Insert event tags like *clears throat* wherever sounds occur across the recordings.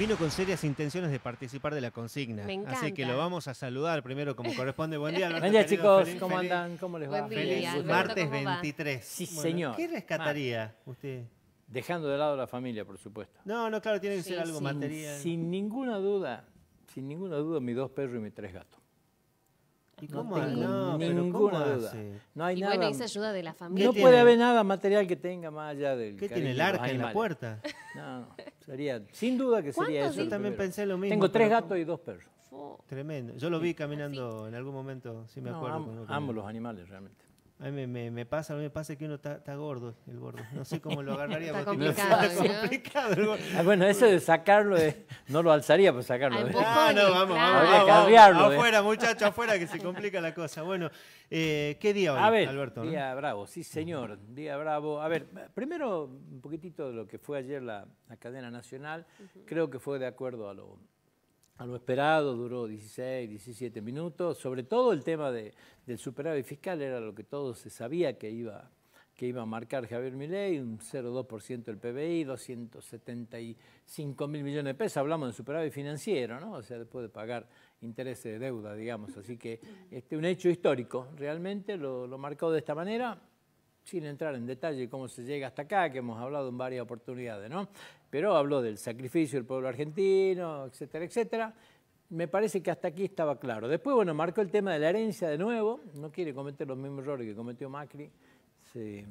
Vino con serias intenciones de participar de la consigna. Así que lo vamos a saludar primero como corresponde. Buen día, *laughs* Buen día, chicos. ¿Cómo andan? ¿Cómo les va? feliz martes 23. Sí, señor. ¿Qué rescataría usted? Dejando de lado la familia, por supuesto. No, no, claro, tiene que ser algo material. Sin ninguna duda, sin ninguna duda, mis dos perros y mis tres gatos. ¿Y No ninguna duda. No hay y nada. Bueno, esa ayuda de la familia. No puede haber nada material que tenga más allá del. ¿Qué tiene el arca en la puerta? No, sería, sin duda que sería eso. Yo también pensé lo mismo. Tengo tres gatos y dos perros. Tremendo. Yo lo vi caminando en algún momento, si me acuerdo. ambos los animales realmente. A mí me, pasa, a mí me pasa que uno está gordo, el gordo. No sé cómo lo agarraría. está complicado, está complicado ah, bueno, eso de sacarlo, eh, no lo alzaría, para pues sacarlo. Eh. Ah, no, vamos, vamos, vamos, eh. Afuera, muchachos, afuera, que se complica la cosa. Bueno, ¿qué día hoy, a ver, Alberto? Día bravo, sí señor, día bravo. A ver, primero un poquitito de lo que fue ayer la, cadena nacional. Creo que fue de acuerdo a lo, a lo esperado, duró 16, 17 minutos. Sobre todo el tema del superávit fiscal era lo que todo se sabía que iba, que iba a marcar Javier Milei, un 0,2% del PBI, 275 mil millones de pesos. Hablamos de superávit financiero, ¿no? O sea, después de pagar intereses de deuda, digamos. Así que este, un hecho histórico, realmente lo, lo marcó de esta manera sin entrar en detalle cómo se llega hasta acá, que hemos hablado en varias oportunidades, ¿no? pero habló del sacrificio del pueblo argentino, etcétera, etcétera. Me parece que hasta aquí estaba claro. Después, bueno, marcó el tema de la herencia de nuevo, no quiere cometer los mismos errores que cometió Macri, se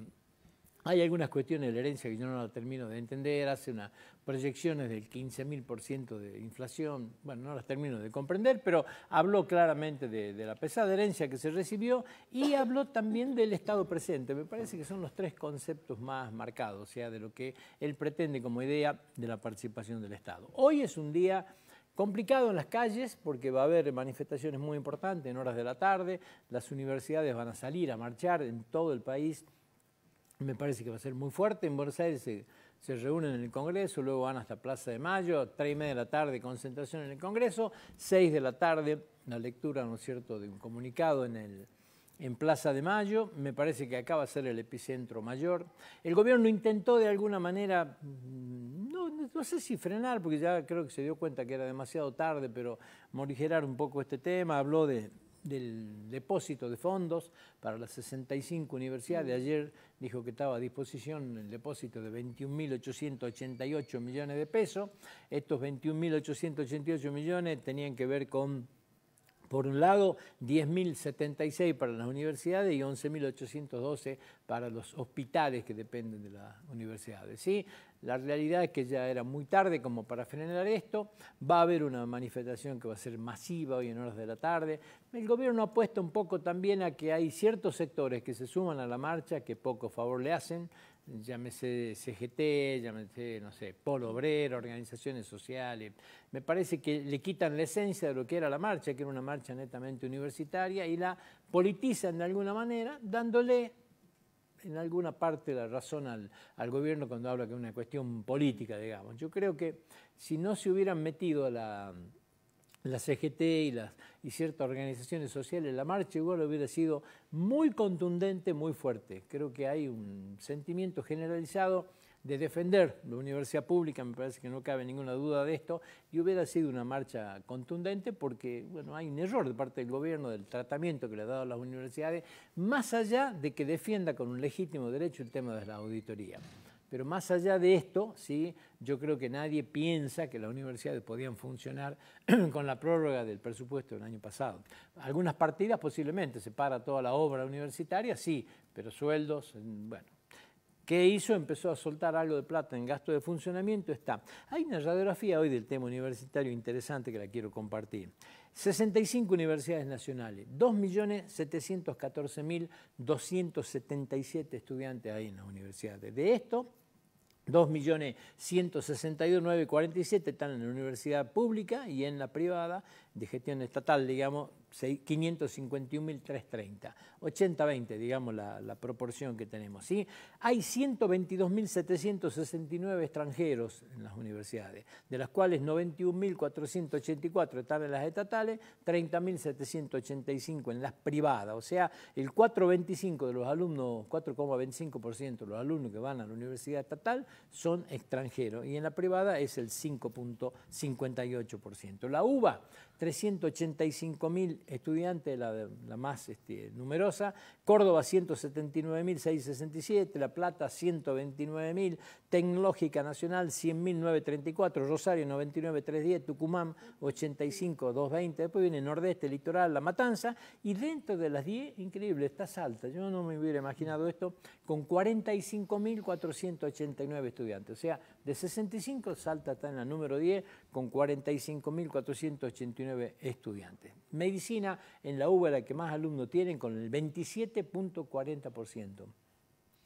hay algunas cuestiones de la herencia que yo no la termino de entender, hace unas proyecciones del 15.000% de inflación, bueno, no las termino de comprender, pero habló claramente de, de, la pesada herencia que se recibió y habló también del estado presente. Me parece que son los tres conceptos más marcados, o sea, de lo que él pretende como idea de la participación del Estado. Hoy es un día complicado en las calles porque va a haber manifestaciones muy importantes en horas de la tarde, las universidades van a salir a marchar en todo el país me parece que va a ser muy fuerte. En Buenos Aires se, se, reúnen en el Congreso, luego van hasta Plaza de Mayo, tres y media de la tarde concentración en el Congreso, 6 de la tarde la lectura, ¿no es cierto?, de un comunicado en, el, en Plaza de Mayo. Me parece que acá va a ser el epicentro mayor. El gobierno intentó de alguna manera, mm, no, no sé si frenar, porque ya creo que se dio cuenta que era demasiado tarde, pero morigerar un poco este tema, habló de del depósito de fondos para las 65 universidades. Ayer dijo que estaba a disposición el depósito de 21.888 millones de pesos. Estos 21.888 millones tenían que ver con por un lado, 10.076 para las universidades y 11.812 para los hospitales que dependen de las universidades. ¿sí? La realidad es que ya era muy tarde como para frenar esto. Va a haber una manifestación que va a ser masiva hoy en horas de la tarde. El gobierno apuesta un poco también a que hay ciertos sectores que se suman a la marcha que poco favor le hacen llámese CGT, llámese, no sé, Polo Obrero, organizaciones sociales. Me parece que le quitan la esencia de lo que era la marcha, que era una marcha netamente universitaria, y la politizan de alguna manera, dándole en alguna parte la razón al, al gobierno cuando habla que es una cuestión política, digamos. Yo creo que si no se hubieran metido a la, la CGT y, las, y ciertas organizaciones sociales, la marcha igual hubiera sido muy contundente, muy fuerte. Creo que hay un sentimiento generalizado de defender la universidad pública, me parece que no cabe ninguna duda de esto, y hubiera sido una marcha contundente porque bueno, hay un error de parte del gobierno del tratamiento que le ha dado a las universidades, más allá de que defienda con un legítimo derecho el tema de la auditoría. Pero más allá de esto, ¿sí? yo creo que nadie piensa que las universidades podían funcionar *clears throat* con la prórroga del presupuesto del año pasado. Algunas partidas posiblemente, se para toda la obra universitaria, sí, pero sueldos, bueno. ¿Qué hizo? Empezó a soltar algo de plata en gasto de funcionamiento. Está. Hay una radiografía hoy del tema universitario interesante que la quiero compartir. 65 universidades nacionales, 2.714.277 estudiantes ahí en las universidades. De esto, 2.162.947 están en la universidad pública y en la privada de gestión estatal, digamos, 551.330, 80-20, digamos, la, proporción que tenemos. ¿sí? Hay 122.769 extranjeros en las universidades, de las cuales 91.484 están en las estatales, 30.785 en las privadas, o sea, el 4,25 de los alumnos, 4,25% de los alumnos que van a la universidad estatal son extranjeros, y en la privada es el 5,58%. La UBA 385.000 estudiantes, la, más este, numerosa, Córdoba 179.667, La Plata 129.000, Tecnológica Nacional 100.934, Rosario 99.310, Tucumán 85.220, después viene Nordeste, Litoral, La Matanza, y dentro de las 10, increíble, está Salta, yo no me hubiera imaginado esto, con 45.489 estudiantes, o sea, de 65, Salta está en la número 10 con 45.489 estudiantes. Medicina en la UBA la que más alumnos tienen con el 27.40%.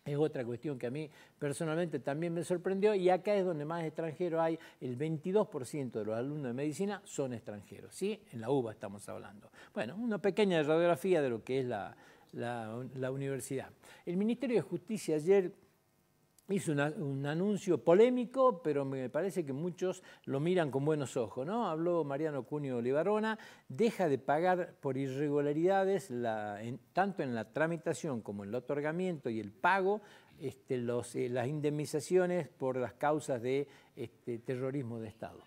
Es otra cuestión que a mí personalmente también me sorprendió y acá es donde más extranjeros hay. El 22% de los alumnos de medicina son extranjeros, ¿sí? En la UBA estamos hablando. Bueno, una pequeña radiografía de lo que es la universidad. El Ministerio de Justicia ayer hizo un anuncio polémico, pero me parece que muchos lo miran con buenos ojos. ¿no? Habló Mariano Cunio Olivarona, deja de pagar por irregularidades, tanto en la tramitación como en el otorgamiento y el pago, este, eh, las indemnizaciones por las causas de este, terrorismo de Estado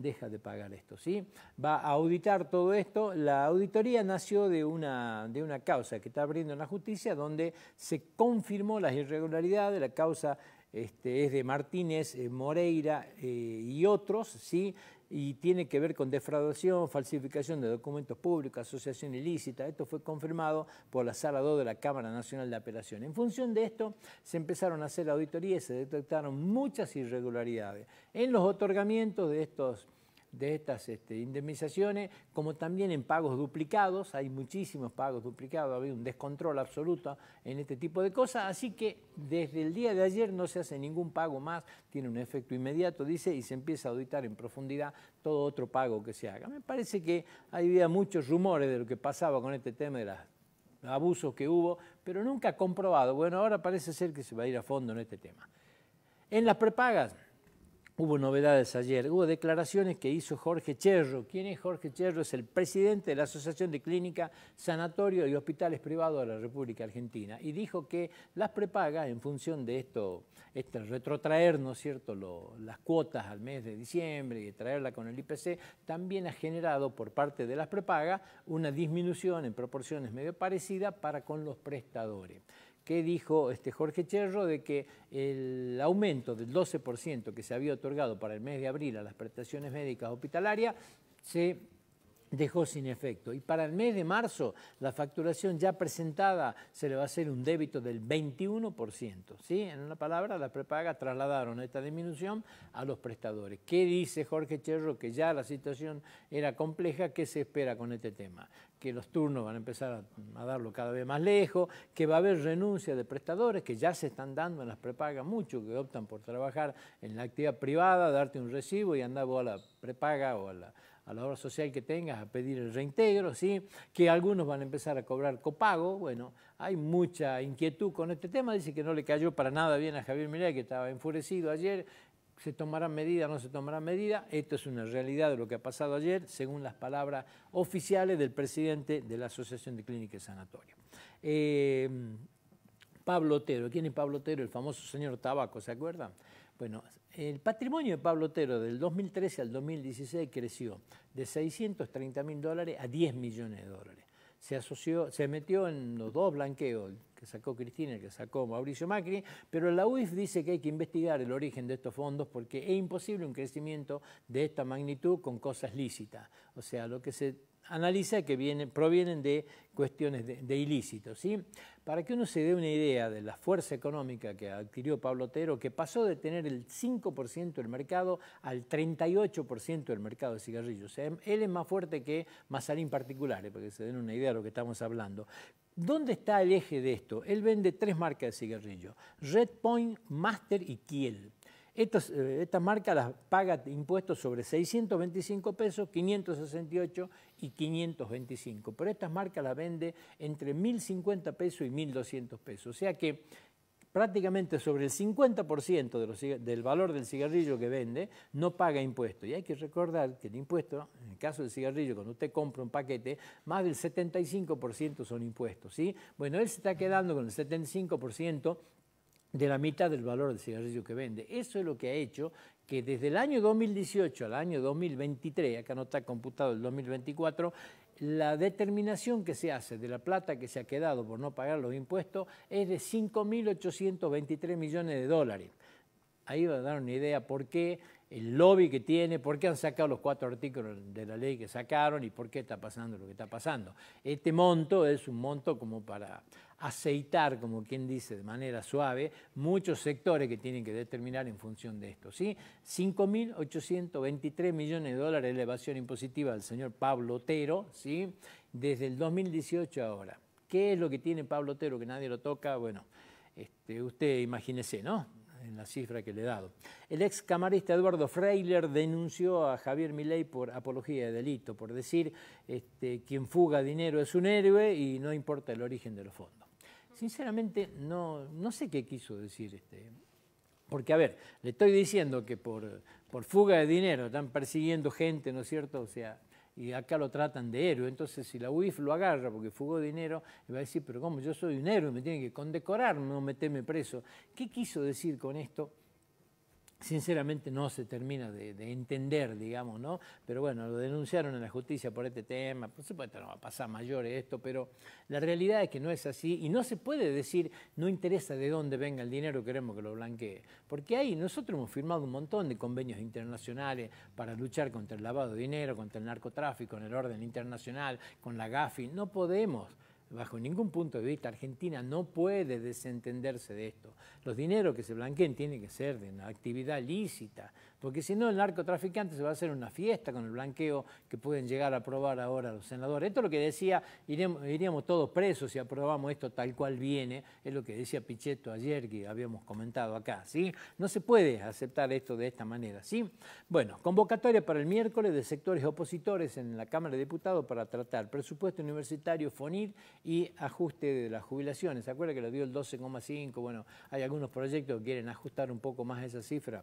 deja de pagar esto. ¿sí? Va a auditar todo esto. La auditoría nació de una, de una causa que está abriendo en la justicia donde se confirmó las irregularidades, la causa este, es de Martínez, eh, Moreira eh, y otros, ¿sí? y tiene que ver con defraudación, falsificación de documentos públicos, asociación ilícita. Esto fue confirmado por la Sala 2 de la Cámara Nacional de Apelación. En función de esto, se empezaron a hacer auditorías y se detectaron muchas irregularidades en los otorgamientos de estos de estas este, indemnizaciones, como también en pagos duplicados, hay muchísimos pagos duplicados, ha habido un descontrol absoluto en este tipo de cosas, así que desde el día de ayer no se hace ningún pago más, tiene un efecto inmediato, dice, y se empieza a auditar en profundidad todo otro pago que se haga. Me parece que había muchos rumores de lo que pasaba con este tema de los abusos que hubo, pero nunca comprobado. Bueno, ahora parece ser que se va a ir a fondo en este tema. En las prepagas, hubo novedades ayer. Hubo declaraciones que hizo Jorge Cherro. ¿Quién es Jorge Cherro? Es el presidente de la Asociación de clínica Sanatorio y Hospitales Privados de la República Argentina. Y dijo que las prepagas, en función de esto, este retrotraer, ¿no es cierto?, las cuotas al mes de diciembre y traerla con el IPC, también ha generado por parte de las prepagas una disminución en proporciones medio parecida para con los prestadores que dijo este Jorge Cherro de que el aumento del 12% que se había otorgado para el mes de abril a las prestaciones médicas hospitalarias se dejó sin efecto. Y para el mes de marzo, la facturación ya presentada se le va a hacer un débito del 21%. ¿sí? En una palabra, las prepagas trasladaron esta disminución a los prestadores. ¿Qué dice Jorge Cherro? Que ya la situación era compleja. ¿Qué se espera con este tema? Que los turnos van a empezar a, darlo cada vez más lejos, que va a haber renuncia de prestadores que ya se están dando en las prepagas mucho, que optan por trabajar en la actividad privada, darte un recibo y andar vos a la prepaga o a la a la hora social que tengas a pedir el reintegro, ¿sí? que algunos van a empezar a cobrar copago. Bueno, hay mucha inquietud con este tema. Dice que no le cayó para nada bien a Javier Milei, que estaba enfurecido ayer. ¿Se tomarán medidas? ¿No se tomarán medidas? Esto es una realidad de lo que ha pasado ayer, según las palabras oficiales del presidente de la Asociación de Clínicas Sanatorias. Eh, Pablo Otero. ¿Quién es Pablo Otero? El famoso señor Tabaco, ¿se acuerdan? Bueno, el patrimonio de Pablo Otero del 2013 al 2016 creció de 630 mil dólares a 10 millones de dólares. Se asoció, se metió en los dos blanqueos, que sacó Cristina, el que sacó Mauricio Macri, pero la UIF dice que hay que investigar el origen de estos fondos porque es imposible un crecimiento de esta magnitud con cosas lícitas. O sea, lo que se analiza es que provienen de cuestiones de, ilícitos. ¿sí? Para que uno se dé una idea de la fuerza económica que adquirió Pablo Otero, que pasó de tener el 5% del mercado al 38% del mercado de cigarrillos. O sea, él es más fuerte que Mazarín particulares, ¿eh? para que se den una idea de lo que estamos hablando. ¿Dónde está el eje de esto? Él vende tres marcas de cigarrillos, Red Point, Master y Kiel. Eh, estas esta marcas las paga impuestos sobre 625 pesos, 568 y 525, pero estas marcas las vende entre 1.050 pesos y 1.200 pesos. O sea que prácticamente sobre el 50% del valor del cigarrillo que vende no paga impuesto. Y hay que recordar que el impuesto, en el caso del cigarrillo, cuando usted compra un paquete, más del 75% son impuestos. ¿sí? Bueno, él se está quedando con el 75% de la mitad del valor del cigarrillo que vende. Eso es lo que ha hecho que desde el año 2018 al año 2023, acá no está computado el 2024, la determinación que se hace de la plata que se ha quedado por no pagar los impuestos es de 5.823 millones de dólares. Ahí va a dar una idea por qué, el lobby que tiene, por qué han sacado los cuatro artículos de la ley que sacaron y por qué está pasando lo que está pasando. Este monto es un monto como para aceitar, como quien dice, de manera suave, muchos sectores que tienen que determinar en función de esto. ¿sí? 5.823 millones de dólares de elevación impositiva del señor Pablo Otero ¿sí? desde el 2018 ahora. ¿Qué es lo que tiene Pablo Otero que nadie lo toca? Bueno, este, usted imagínese, ¿no? en la cifra que le he dado. El ex camarista Eduardo Freiler denunció a Javier Milei por apología de delito, por decir este, quien fuga dinero es un héroe y no importa el origen de los fondos sinceramente no, no sé qué quiso decir. Este. Porque, a ver, le estoy diciendo que por, por fuga de dinero están persiguiendo gente, ¿no es cierto? O sea, y acá lo tratan de héroe. Entonces, si la UIF lo agarra porque fugó dinero, va a decir, pero ¿cómo? Yo soy un héroe, me tienen que condecorar, no meterme preso. ¿Qué quiso decir con esto? sinceramente no se termina de, entender, digamos, ¿no? Pero bueno, lo denunciaron en la justicia por este tema, por supuesto no va a pasar mayor esto, pero la realidad es que no es así y no se puede decir, no interesa de dónde venga el dinero, queremos que lo blanquee, porque ahí nosotros hemos firmado un montón de convenios internacionales para luchar contra el lavado de dinero, contra el narcotráfico en el orden internacional, con la GAFI, no podemos bajo ningún punto de vista, Argentina no puede desentenderse de esto. Los dineros que se blanqueen tienen que ser de una actividad lícita, porque si no, el narcotraficante se va a hacer una fiesta con el blanqueo que pueden llegar a aprobar ahora los senadores. Esto es lo que decía, iríamos todos presos si aprobamos esto tal cual viene, es lo que decía Pichetto ayer que habíamos comentado acá, ¿sí? No se puede aceptar esto de esta manera, ¿sí? Bueno, convocatoria para el miércoles de sectores opositores en la Cámara de Diputados para tratar presupuesto universitario, FONIR y ajuste de las jubilaciones. ¿Se acuerda que lo dio el 12,5? Bueno, hay algunos proyectos que quieren ajustar un poco más esa cifra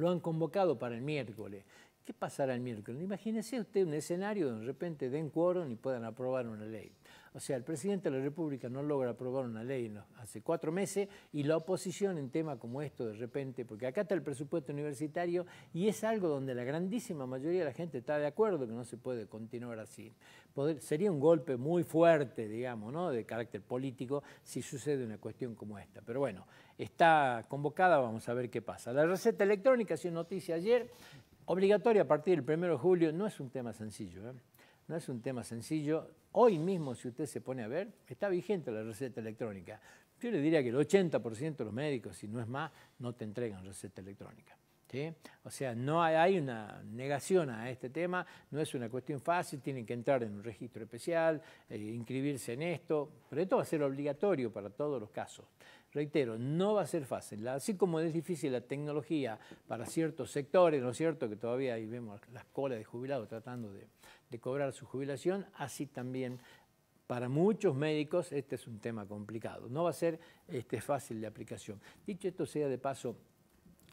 lo han convocado para el miércoles. ¿Qué pasará el miércoles? Imagínese usted un escenario donde de repente den quórum y puedan aprobar una ley. O sea, el presidente de la República no logra aprobar una ley hace cuatro meses y la oposición en tema como esto de repente, porque acá está el presupuesto universitario y es algo donde la grandísima mayoría de la gente está de acuerdo que no se puede continuar así. sería un golpe muy fuerte, digamos, ¿no? de carácter político si sucede una cuestión como esta. Pero bueno, está convocada, vamos a ver qué pasa. La receta electrónica, si noticia ayer, obligatoria a partir del 1 de julio, no es un tema sencillo. ¿eh? No es un tema sencillo. Hoy mismo, si usted se pone a ver, está vigente la receta electrónica. Yo le diría que el 80% de los médicos, si no es más, no te entregan receta electrónica. O sea, no hay, una negación a este tema, no es una cuestión fácil, tienen que entrar en un registro especial, eh, inscribirse en esto, pero esto va a ser obligatorio para todos los casos. Reitero, no va a ser fácil, así como es difícil la tecnología para ciertos sectores, ¿no es cierto? Que todavía ahí vemos las colas de jubilados tratando de, de cobrar su jubilación, así también para muchos médicos este es un tema complicado. No va a ser este, fácil de aplicación. Dicho esto sea de paso,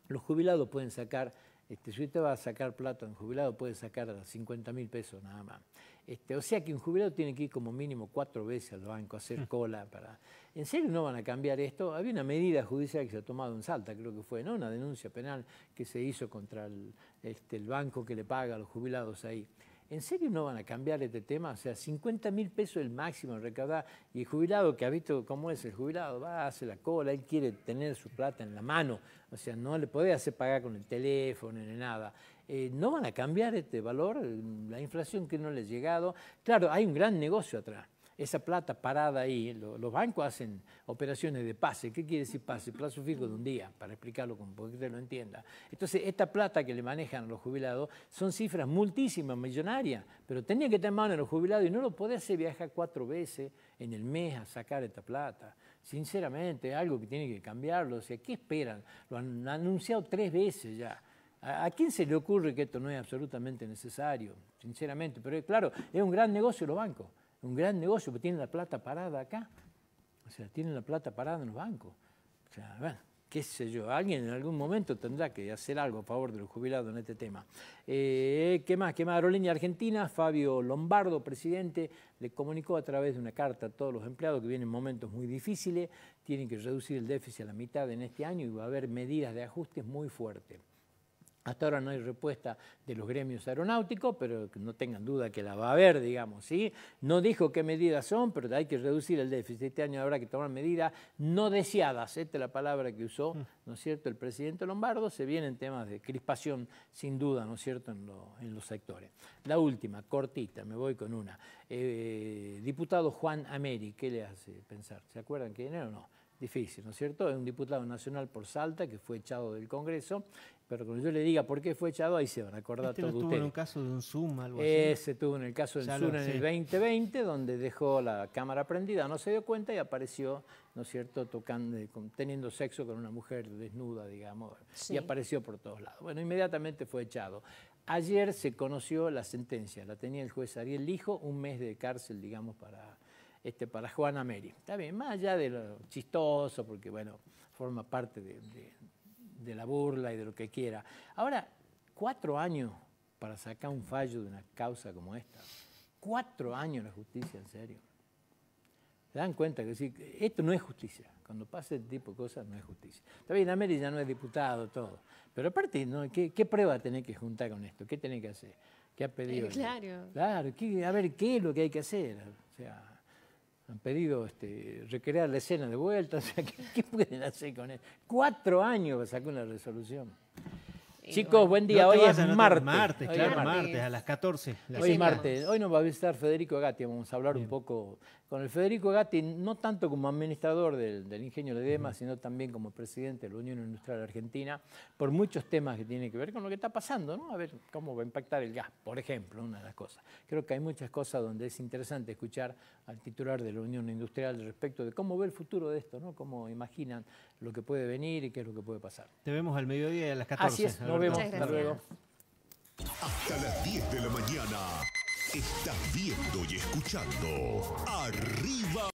los jubilados pueden sacar, este, si usted va a sacar plata en jubilado, puede sacar 50 mil pesos nada más. Este, o sea que un jubilado tiene que ir como mínimo cuatro veces al banco a hacer mm. cola para... ¿En serio no van a cambiar esto? Había una medida judicial que se ha tomado en Salta, creo que fue, ¿no? Una denuncia penal que se hizo contra el, este, el banco que le paga a los jubilados ahí. ¿En serio no van a cambiar este tema? O sea, 50 mil pesos el máximo recaudar. Y el jubilado, que ha visto cómo es el jubilado, va, hace la cola, él quiere tener su plata en la mano. O sea, no le puede hacer pagar con el teléfono ni nada. Eh, no van a cambiar este valor, la inflación que no le ha llegado. Claro, hay un gran negocio atrás esa plata parada ahí, los bancos hacen operaciones de pase. ¿Qué quiere decir pase? Plazo fijo de un día, para explicarlo como para que usted lo entienda. Entonces, esta plata que le manejan a los jubilados son cifras multísimas, millonarias, pero tenía que tener mano a los jubilados y no lo podía hacer viajar cuatro veces en el mes a sacar esta plata. Sinceramente, algo que tiene que cambiarlo. O sea, ¿qué esperan? Lo han anunciado tres veces ya. ¿A quién se le ocurre que esto no es absolutamente necesario? Sinceramente, pero claro, es un gran negocio los bancos un gran negocio, pero tienen la plata parada acá. O sea, tienen la plata parada en los bancos. O sea, bueno, qué sé yo, alguien en algún momento tendrá que hacer algo a favor de los jubilados en este tema. Eh, ¿Qué más? ¿Qué más? Aerolínea Argentina, Fabio Lombardo, presidente, le comunicó a través de una carta a todos los empleados que vienen momentos muy difíciles, tienen que reducir el déficit a la mitad en este año y va a haber medidas de ajustes muy fuertes. Hasta ahora no hay respuesta de los gremios aeronáuticos, pero no tengan duda que la va a haber, digamos, ¿sí? No dijo qué medidas son, pero hay que reducir el déficit. Este año habrá que tomar medidas no deseadas, esta es la palabra que usó, mm. ¿no es cierto?, el presidente Lombardo. Se vienen temas de crispación, sin duda, ¿no es cierto?, en, los sectores. La última, cortita, me voy con una. Eh, diputado Juan Ameri, ¿qué le hace pensar? ¿Se acuerdan quién era no? difícil, ¿no es cierto? Es un diputado nacional por Salta que fue echado del Congreso pero cuando yo le diga por qué fue echado, ahí se van a acordar este todos no en un caso de un Zoom, algo así. Ese tuvo en el caso del Zuma en el 2020, donde dejó la cámara prendida, no se dio cuenta y apareció, ¿no es cierto?, tocando, eh, teniendo sexo con una mujer desnuda, digamos, y apareció por todos lados. Bueno, inmediatamente fue echado. Ayer se conoció la sentencia, la tenía el juez Ariel Lijo, un mes de cárcel, digamos, para, este, para Juana Meri. Está bien, más allá de lo chistoso, porque, bueno, forma parte de de la burla y de lo que quiera. Ahora, cuatro años para sacar un fallo de una causa como esta. Cuatro años la justicia, en serio. Se dan cuenta que esto no es justicia. Cuando pasa este tipo de cosas, no es justicia. Está bien, América ya no es diputado, todo. Pero aparte, ¿Qué, prueba tenés que juntar con esto? ¿Qué tenés que hacer? ¿Qué ha pedido? Eh, claro. a ver, ¿qué es lo que hay que hacer? O sea, han pedido este, recrear la escena de vuelta. *laughs* O sea, ¿qué, pueden hacer con él? Cuatro años sacó una resolución. Chicos, buen día. hoy, es martes. Martes, claro, martes. a las 14. hoy es martes. Hoy nos va a visitar Federico Gatti. Vamos a hablar un poco con el Federico Gatti, no tanto como administrador del, ingenio de DEMA, sino también como presidente de la Unión Industrial Argentina, por muchos temas que tienen que ver con lo que está pasando, ¿no? A ver cómo va a impactar el gas, por ejemplo, una de las cosas. Creo que hay muchas cosas donde es interesante escuchar al titular de la Unión Industrial respecto de cómo ve el futuro de esto, ¿no? Cómo imaginan lo que puede venir y qué es lo que puede pasar. Te vemos al mediodía a las 14. Así vemos. Hasta las 10 de la mañana. Estás viendo y escuchando. Arriba.